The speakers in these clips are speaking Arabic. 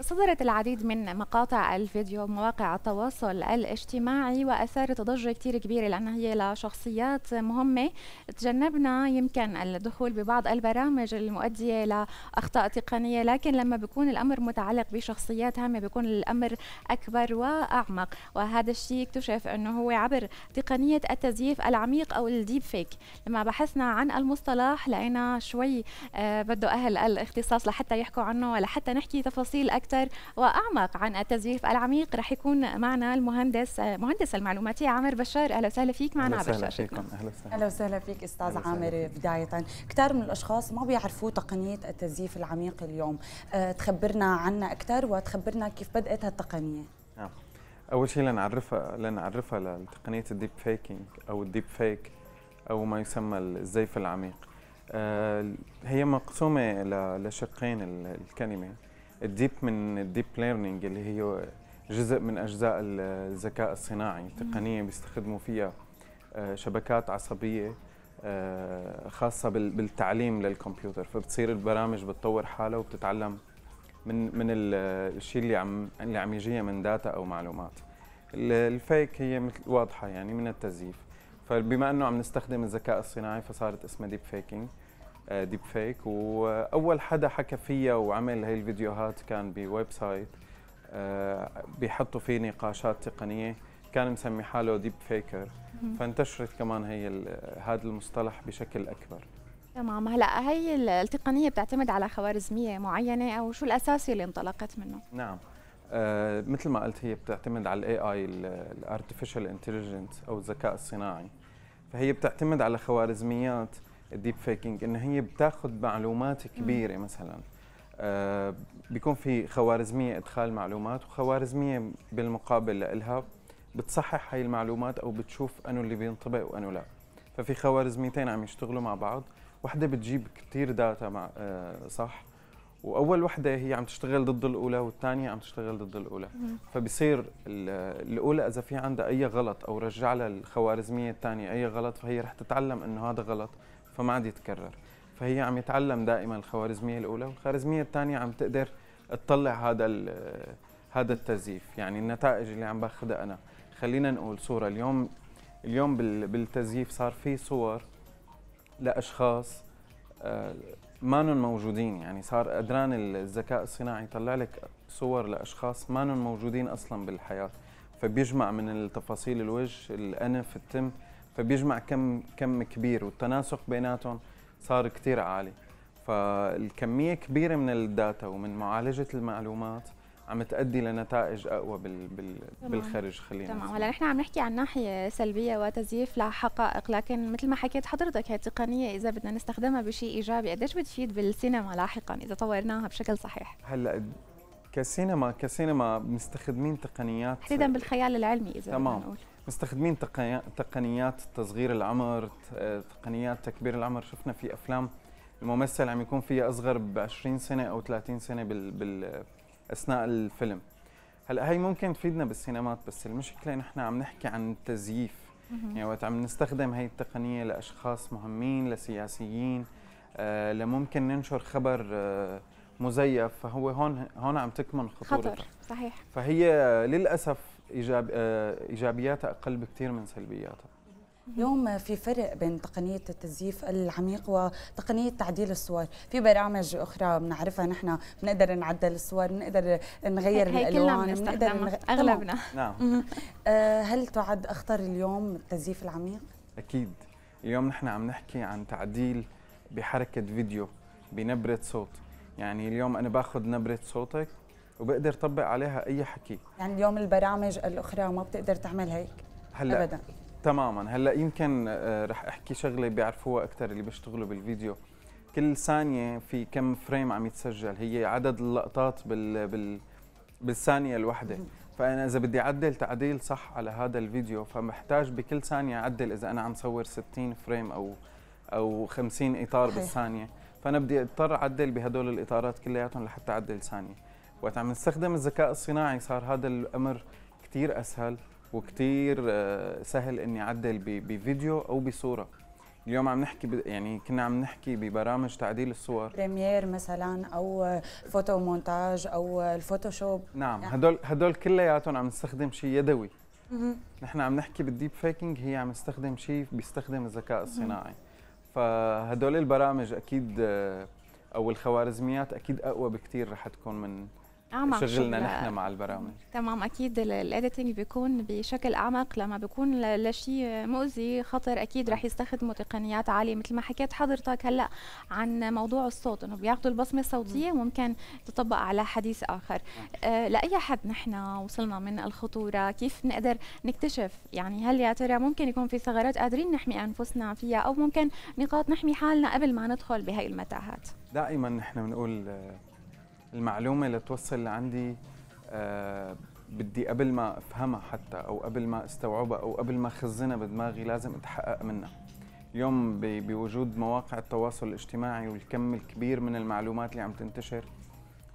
صدرت العديد من مقاطع الفيديو مواقع التواصل الاجتماعي وأثارت ضجة كثير كبيرة لأنها هي لشخصيات مهمة تجنبنا يمكن الدخول ببعض البرامج المؤدية لأخطاء تقنية لكن لما بيكون الأمر متعلق بشخصيات هامة بيكون الأمر أكبر وأعمق وهذا الشيء اكتشف أنه هو عبر تقنية التزييف العميق أو الديب فيك لما بحثنا عن المصطلح لقينا شوي آه، بده أهل الاختصاص لحتى يحكوا عنه ولحتى نحكي تفاصيل أكثر أكثر وأعمق عن التزييف العميق رح يكون معنا المهندس مهندس المعلوماتية عامر بشار أهلا وسهلا فيك معنا عامر بشار أهلا وسهلا فيك أستاذ عامر بداية كثير من الأشخاص ما بيعرفوا تقنية التزييف العميق اليوم أه، تخبرنا عنها أكثر وتخبرنا كيف بدأت هالتقنية آه. أول شيء لنعرفها لنعرفها لتقنية الديب فيكينج أو الديب فيك أو ما يسمى الزيف العميق أه، هي مقسومة لشقين الكلمة الديب من الديب ليرنينج اللي هي جزء من اجزاء الذكاء الصناعي تقنيه بيستخدموا فيها آه، شبكات عصبيه آه، خاصه بالتعليم للكمبيوتر فبتصير البرامج بتطور حالها وبتتعلم من من الشيء اللي عم اللي عم يجيها من داتا او معلومات الفيك هي مثل واضحه يعني من التزييف فبما انه عم نستخدم الذكاء الصناعي فصارت اسمها ديب فيكينج ديب آه، فيك واول حدا حكى فيها وعمل هاي الفيديوهات كان بويب سايت آه، بيحطوا فيه نقاشات تقنيه كان مسمي حاله ديب فيكر فانتشرت كمان هي هذا المصطلح بشكل اكبر تمام هلا هي التقنيه بتعتمد على خوارزميه معينه او شو الاساس اللي انطلقت منه نعم آه مثل ما قلت هي بتعتمد على الاي اي الارتفيشال انتليجنس او الذكاء الصناعي فهي بتعتمد على خوارزميات الديب فيكينج ان هي بتاخذ معلومات كبيره مثلا آه، بيكون في خوارزميه ادخال معلومات وخوارزميه بالمقابل لها بتصحح هاي المعلومات او بتشوف انه اللي بينطبق وانه لا ففي خوارزميتين عم يشتغلوا مع بعض وحده بتجيب كثير داتا مع آه، صح واول وحده هي عم تشتغل ضد الاولى والثانيه عم تشتغل ضد الاولى فبصير الاولى اذا في عندها اي غلط او رجع لها الخوارزميه الثانيه اي غلط فهي رح تتعلم انه هذا غلط فما عاد يتكرر فهي عم يتعلم دائما الخوارزميه الاولى والخوارزميه الثانيه عم تقدر تطلع هذا هذا التزييف يعني النتائج اللي عم باخذها انا خلينا نقول صوره اليوم اليوم بالتزييف صار في صور لاشخاص آه، مانن موجودين يعني صار قدران الذكاء الصناعي يطلع لك صور لاشخاص مانن موجودين اصلا بالحياه فبيجمع من التفاصيل الوجه الانف التم فبيجمع كم كم كبير والتناسق بيناتهم صار كثير عالي فالكميه كبيره من الداتا ومن معالجه المعلومات عم تؤدي لنتائج اقوى بال بال بالخارج بالخرج خلينا تمام هلا نحن عم نحكي عن ناحيه سلبيه وتزييف لحقائق لكن مثل ما حكيت حضرتك هي التقنيه اذا بدنا نستخدمها بشيء ايجابي قديش بتفيد بالسينما لاحقا اذا طورناها بشكل صحيح هلا كسينما كسينما مستخدمين تقنيات تحديدا بالخيال العلمي اذا تمام مستخدمين تقنيات تصغير العمر تقنيات تكبير العمر شفنا في افلام الممثل عم يكون فيها اصغر ب 20 سنه او 30 سنه بال, بال اثناء الفيلم هلا هي ممكن تفيدنا بالسينمات بس المشكله نحن عم نحكي عن التزييف يعني وقت عم نستخدم هي التقنيه لاشخاص مهمين لسياسيين آه لممكن ننشر خبر آه مزيف فهو هون هون عم تكمن خطورة خطر صحيح فهي للاسف إيجاب آه، إيجابياتها أقل بكثير من سلبياتها اليوم في فرق بين تقنية التزييف العميق وتقنية تعديل الصور في برامج أخرى بنعرفها نحن بنقدر نعدل الصور بنقدر نغير هي الألوان بنقدر نغ... أغلبنا نعم آه، هل تعد أخطر اليوم التزييف العميق؟ أكيد اليوم نحن عم نحكي عن تعديل بحركة فيديو بنبرة صوت يعني اليوم أنا باخذ نبرة صوتك وبقدر طبق عليها اي حكي يعني اليوم البرامج الاخرى ما بتقدر تعمل هيك هلا ابدا تماما هلا يمكن آه، رح احكي شغله بيعرفوها اكثر اللي بيشتغلوا بالفيديو كل ثانيه في كم فريم عم يتسجل هي عدد اللقطات بال, بال بالثانيه الواحده فانا اذا بدي اعدل تعديل صح على هذا الفيديو فمحتاج بكل ثانيه اعدل اذا انا عم صور 60 فريم او او 50 اطار بالثانيه فانا بدي اضطر اعدل بهدول الاطارات كلياتهم لحتى اعدل ثانيه وقت عم نستخدم الذكاء الصناعي صار هذا الامر كثير اسهل وكثير آه، سهل اني اعدل بفيديو او بصوره اليوم عم نحكي ب... يعني كنا عم نحكي ببرامج تعديل الصور بريمير مثلا او فوتو مونتاج او الفوتوشوب نعم يعني. هدول هدول كلياتهم عم نستخدم شيء يدوي نحن عم نحكي بالديب فيكينج هي عم تستخدم شيء بيستخدم الذكاء الصناعي فهدول البرامج اكيد آه، او الخوارزميات اكيد اقوى بكثير رح تكون من اعمق شغلنا نحن مع البرامج تمام اكيد الايديتنج بيكون بشكل اعمق لما بيكون لشيء مؤذي خطر اكيد رح نعم. يستخدموا تقنيات عاليه مثل ما حكيت حضرتك هلا عن موضوع الصوت انه بياخذوا البصمه الصوتيه نعم. ممكن تطبق على حديث اخر نعم. أه لاي حد نحن وصلنا من الخطوره كيف نقدر نكتشف يعني هل يا ترى ممكن يكون في ثغرات قادرين نحمي انفسنا فيها او ممكن نقاط نحمي حالنا قبل ما ندخل بهي المتاهات دائما نحن بنقول المعلومه اللي توصل لعندي آه بدي قبل ما افهمها حتى او قبل ما استوعبها او قبل ما اخزنها بدماغي لازم اتحقق منها اليوم بوجود مواقع التواصل الاجتماعي والكم الكبير من المعلومات اللي عم تنتشر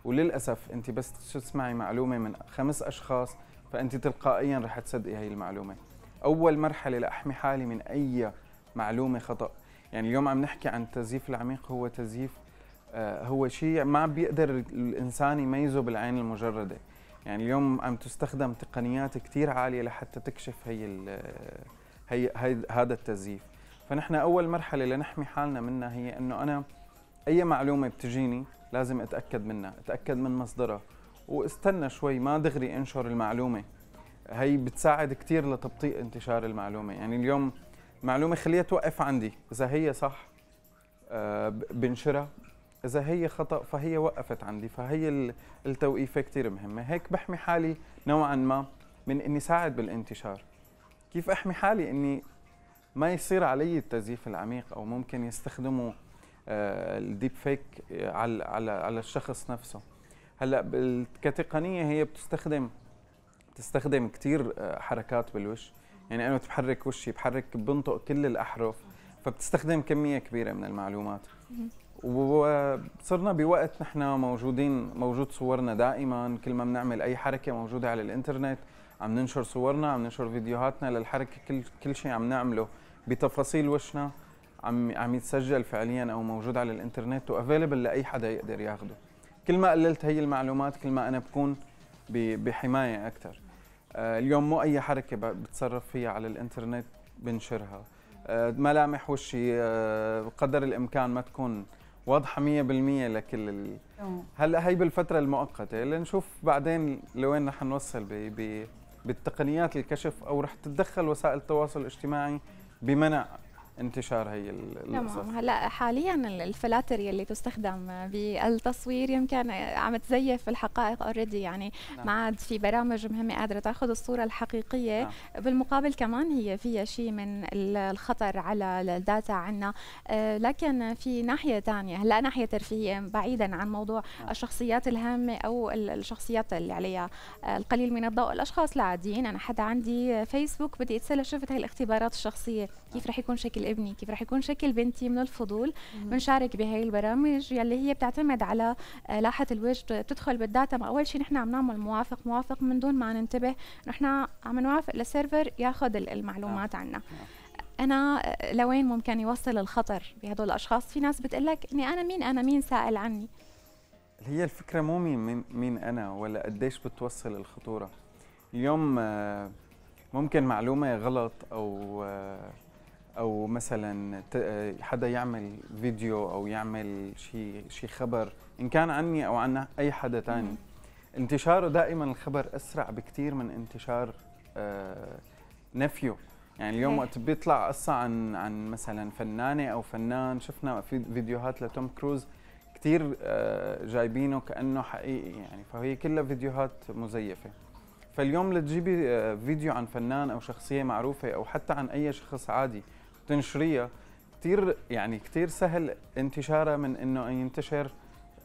وللاسف انت بس تسمعي معلومه من خمس اشخاص فانت تلقائيا رح تصدقي هي المعلومه اول مرحله لاحمي حالي من اي معلومه خطا يعني اليوم عم نحكي عن التزييف العميق هو تزييف آه، هو شيء ما بيقدر الانسان يميزه بالعين المجرده يعني اليوم عم تستخدم تقنيات كثير عاليه لحتى تكشف هي هي, هذا التزييف فنحن اول مرحله لنحمي حالنا منها هي انه انا اي معلومه بتجيني لازم اتاكد منها اتاكد من مصدرها واستنى شوي ما دغري انشر المعلومه هي بتساعد كثير لتبطيء انتشار المعلومه يعني اليوم معلومه خليها توقف عندي اذا هي صح آه، بنشرها اذا هي خطا فهي وقفت عندي فهي التوقيفه كثير مهمه هيك بحمي حالي نوعا ما من اني ساعد بالانتشار كيف احمي حالي اني ما يصير علي التزييف العميق او ممكن يستخدموا آه، الديب فيك آه، على على على الشخص نفسه هلا كتقنيه هي بتستخدم بتستخدم كثير آه، حركات بالوش يعني انا بحرك وشي بحرك بنطق كل الاحرف فبتستخدم كميه كبيره من المعلومات وصرنا بوقت نحن موجودين موجود صورنا دائما كل ما بنعمل اي حركه موجوده على الانترنت عم ننشر صورنا عم ننشر فيديوهاتنا للحركه كل كل شيء عم نعمله بتفاصيل وشنا عم عم يتسجل فعليا او موجود على الانترنت وافيلبل لاي حدا يقدر ياخده كل ما قللت هي المعلومات كل ما انا بكون بحمايه اكثر آه، اليوم مو اي حركه بتصرف فيها على الانترنت بنشرها آه، ملامح وشي آه، قدر الامكان ما تكون واضحه 100% لكل ال... هلا هي بالفتره المؤقته لنشوف بعدين لوين رح نوصل ب... ب... بالتقنيات الكشف او رح تتدخل وسائل التواصل الاجتماعي بمنع انتشار هي تمام نعم، هلا حاليا الفلاتر يلي تستخدم بالتصوير يمكن عم تزيف الحقائق اوريدي يعني نعم. ما عاد في برامج مهمه قادره تاخذ الصوره الحقيقيه نعم. بالمقابل كمان هي فيها شيء من الخطر على الداتا عنا آه، لكن في ناحيه ثانيه هلا ناحيه ترفيهيه بعيدا عن موضوع نعم. الشخصيات الهامه او الشخصيات اللي عليها آه، القليل من الضوء الاشخاص العاديين انا حدا عندي فيسبوك بدي اتسلى شفت هاي الاختبارات الشخصيه كيف نعم. رح يكون شكل شكل كيف رح يكون شكل بنتي من الفضول بنشارك بهي البرامج يلي هي بتعتمد على آه، لاحه الوجه بتدخل بالداتا ما اول شيء نحن عم نعمل موافق موافق من دون ما ننتبه نحن عم نوافق لسيرفر ياخذ المعلومات آه. عنا آه. انا لوين ممكن يوصل الخطر بهدول الاشخاص في ناس بتقول لك اني انا مين انا مين سائل عني هي الفكره مو مين مين انا ولا قديش بتوصل الخطوره اليوم ممكن معلومه غلط او او مثلا آه، حدا يعمل فيديو او يعمل شيء شيء خبر ان كان عني او عن اي حدا تاني انتشاره دائما الخبر اسرع بكثير من انتشار آه، نفيه يعني اليوم وقت بيطلع قصه عن عن مثلا فنانه او فنان شفنا في فيديوهات لتوم كروز كثير آه، جايبينه كانه حقيقي يعني فهي كلها فيديوهات مزيفه فاليوم لتجيبي فيديو عن فنان او شخصيه معروفه او حتى عن اي شخص عادي تنشريها كثير يعني كثير سهل انتشارها من انه ينتشر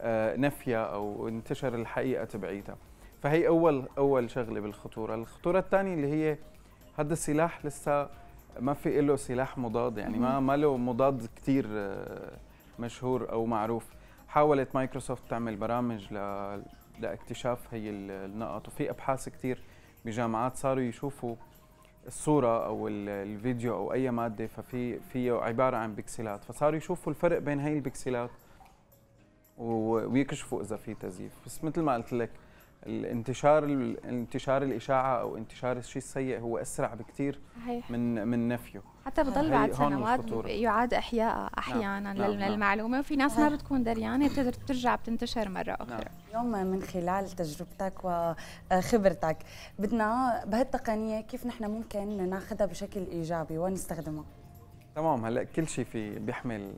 آه، نفيها او انتشر الحقيقه تبعيتها فهي اول اول شغله بالخطوره الخطوره الثانيه اللي هي هذا السلاح لسه ما في له سلاح مضاد يعني ما ما له مضاد كثير آه، مشهور او معروف حاولت مايكروسوفت تعمل برامج ل... لاكتشاف هي النقط وفي ابحاث كثير بجامعات صاروا يشوفوا الصوره او الفيديو او اي ماده ففي فيه عباره عن بكسلات فصاروا يشوفوا الفرق بين هاي البكسلات ويكشفوا اذا في تزييف بس مثل ما قلت لك الانتشار انتشار الاشاعه او انتشار الشيء السيء هو اسرع بكثير صحيح. من من نفيه حتى بضل بعد سنوات يعاد احياء احيانا نعم. نعم. للمعلومه وفي ناس ما نعم. بتكون دريانه بترجع بتنتشر مره اخرى نعم. اليوم من خلال تجربتك وخبرتك آه، بدنا بهالتقنيه كيف نحن ممكن ناخذها بشكل ايجابي ونستخدمها تمام هلا كل شيء في بيحمل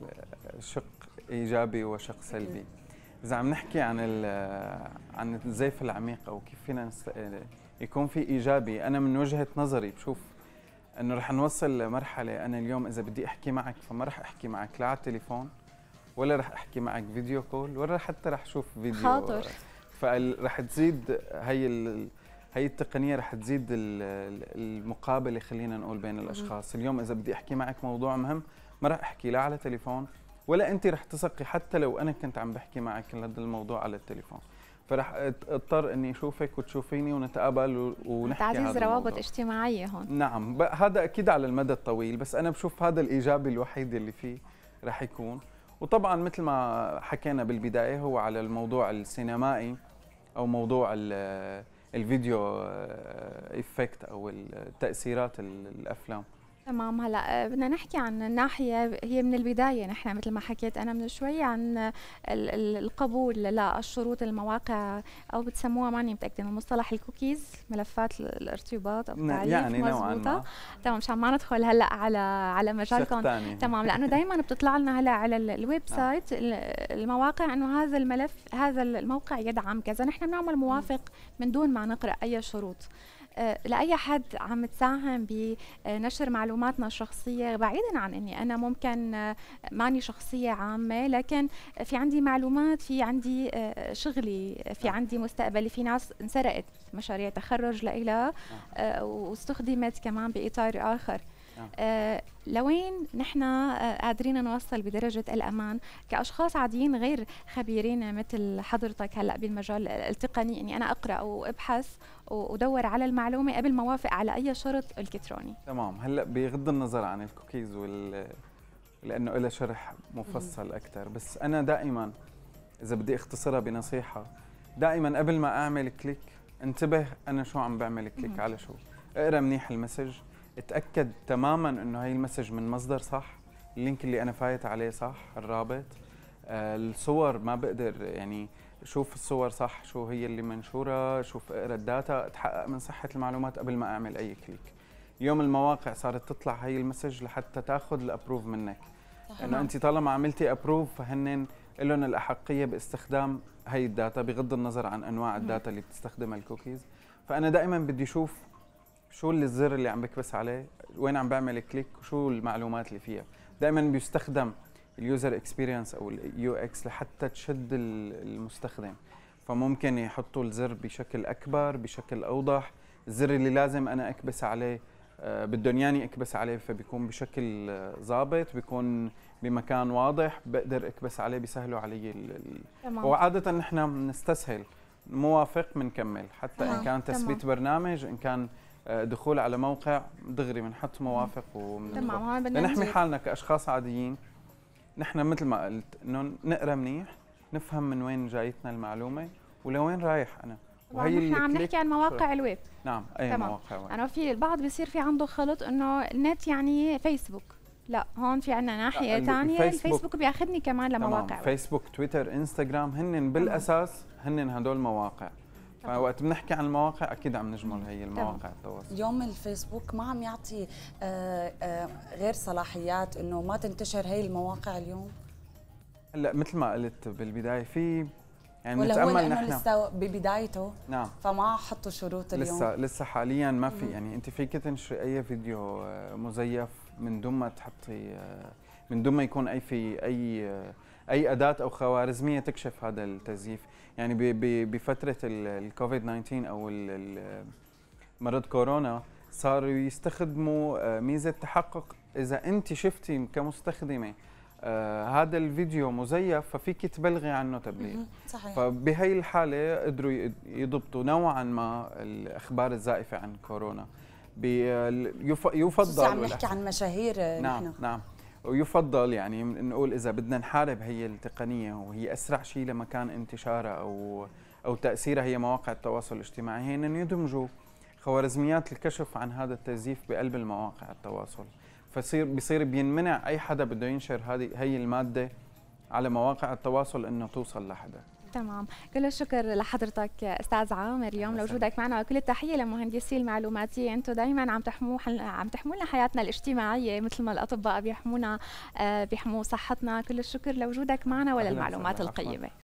شق ايجابي وشق سلبي اذا عم نحكي عن عن الزيف العميق او كيف فينا يكون في ايجابي انا من وجهه نظري بشوف انه رح نوصل لمرحله انا اليوم اذا بدي احكي معك فما رح احكي معك لا على التليفون ولا رح احكي معك فيديو كول ولا حتى رح اشوف فيديو خاطر فرح تزيد هي هي التقنيه رح تزيد المقابله خلينا نقول بين الاشخاص اليوم اذا بدي احكي معك موضوع مهم ما رح احكي لا على تليفون ولا انت رح تثقي حتى لو انا كنت عم بحكي معك كل هذا الموضوع على التليفون فرح اضطر اني اشوفك وتشوفيني ونتقابل ونحكي تعزيز روابط اجتماعيه هون نعم هذا اكيد على المدى الطويل بس انا بشوف هذا الايجابي الوحيد اللي فيه رح يكون وطبعا مثل ما حكينا بالبدايه هو على الموضوع السينمائي او موضوع الفيديو آه، افكت او تاثيرات الافلام تمام هلا آه، بدنا نحكي عن الناحيه هي من البدايه نحن مثل ما حكيت انا من شوي عن القبول للشروط المواقع او بتسموها ماني متاكده من مصطلح الكوكيز ملفات الارتباط او يعني التعريف يعني ما تمام مشان ما ندخل هلا على على مجالكم تمام لانه دائما بتطلع لنا هلا على الويب نعم. سايت المواقع انه هذا الملف هذا الموقع يدعم كذا نحن بنعمل موافق من دون ما نقرا اي شروط آه، لاي حد عم تساهم بنشر معلوماتنا الشخصيه بعيدا عن اني انا ممكن آه، ماني شخصيه عامه لكن في عندي معلومات في عندي آه، شغلي في نعم. عندي مستقبلي في ناس انسرقت مشاريع تخرج لإلها نعم. واستخدمت كمان باطار اخر نعم. آه لوين نحن آه، قادرين نوصل بدرجة الأمان كأشخاص عاديين غير خبيرين مثل حضرتك هلأ بالمجال التقني أني أنا أقرأ وأبحث ودور على المعلومة قبل ما أوافق على أي شرط إلكتروني تمام هلأ بغض النظر عن الكوكيز وال... لأنه لها شرح مفصل أكثر بس أنا دائما إذا بدي أختصرها بنصيحة دائما قبل ما أعمل كليك انتبه أنا شو عم بعمل كليك على شو اقرأ منيح المسج اتاكد تماما انه هي المسج من مصدر صح اللينك اللي انا فايت عليه صح الرابط آه، الصور ما بقدر يعني شوف الصور صح شو هي اللي منشوره شوف اقرا الداتا اتحقق من صحه المعلومات قبل ما اعمل اي كليك اليوم المواقع صارت تطلع هي المسج لحتى تاخذ الابروف منك انه انت طالما عملتي ابروف فهن لهم الاحقيه باستخدام هي الداتا بغض النظر عن انواع الداتا اللي بتستخدمها الكوكيز فانا دائما بدي اشوف شو اللي الزر اللي عم بكبس عليه وين عم بعمل كليك وشو المعلومات اللي فيها دائما بيستخدم اليوزر اكسبيرينس او اليو اكس لحتى تشد المستخدم فممكن يحطوا الزر بشكل اكبر بشكل اوضح الزر اللي لازم انا اكبس عليه آه، بدهم ياني اكبس عليه فبيكون بشكل ظابط بيكون بمكان واضح بقدر اكبس عليه بيسهلوا علي تمام. وعاده نحن بنستسهل موافق بنكمل حتى تمام. ان آه، كان تثبيت برنامج ان كان آه، دخول على موقع دغري بنحط موافق ومن يعني نحمي حالنا كاشخاص عاديين نحن مثل ما قلت انه نقرا منيح نفهم من وين جايتنا المعلومه ولوين رايح انا وهي نحن عم نحكي عن مواقع الويب نعم اي تمام. مواقع الويب انا في البعض بيصير في عنده خلط انه النت يعني فيسبوك لا هون في عندنا ناحيه ثانيه الفيسبوك, الفيسبوك بياخذني كمان لمواقع تمام. فيسبوك تويتر انستغرام هن بالاساس هن هدول مواقع فوقت بنحكي عن المواقع اكيد عم نجمل هي المواقع التواصل اليوم الفيسبوك ما عم يعطي آه، آه، غير صلاحيات انه ما تنتشر هي المواقع اليوم هلا مثل ما قلت بالبدايه في يعني ولا هو لانه لسه ببدايته نعم فما حطوا شروط اليوم لسه لسه حاليا ما في يعني انت فيك تنشري اي فيديو آه، مزيف من دون ما تحطي من دون ما يكون اي في اي اي اداه او خوارزميه تكشف هذا التزييف يعني بفتره الكوفيد 19 او مرض كورونا صاروا يستخدموا آه، ميزه تحقق اذا انت شفتي كمستخدمه آه هذا الفيديو مزيف ففيك تبلغي عنه تبليغ صحيح فبهي الحاله قدروا يضبطوا نوعا ما الاخبار الزائفه عن كورونا آه، يفضل عم نحكي عن مشاهير آه، نعم نحن. نعم ويفضل يعني نقول اذا بدنا نحارب هي التقنيه وهي اسرع شيء لمكان انتشارها او او تاثيرها هي مواقع التواصل الاجتماعي هي ان يدمجوا خوارزميات الكشف عن هذا التزييف بقلب المواقع التواصل فصير بصير بينمنع اي حدا بده ينشر هذه هي الماده على مواقع التواصل انه توصل لحدا تمام كل الشكر لحضرتك استاذ عامر اليوم لوجودك معنا كل التحيه لمهندسي المعلوماتيه انتم دائما عم تحموا عم تحموا لنا حياتنا الاجتماعيه مثل ما الاطباء بيحمونا آه، بيحموا صحتنا كل الشكر لوجودك معنا وللمعلومات القيمه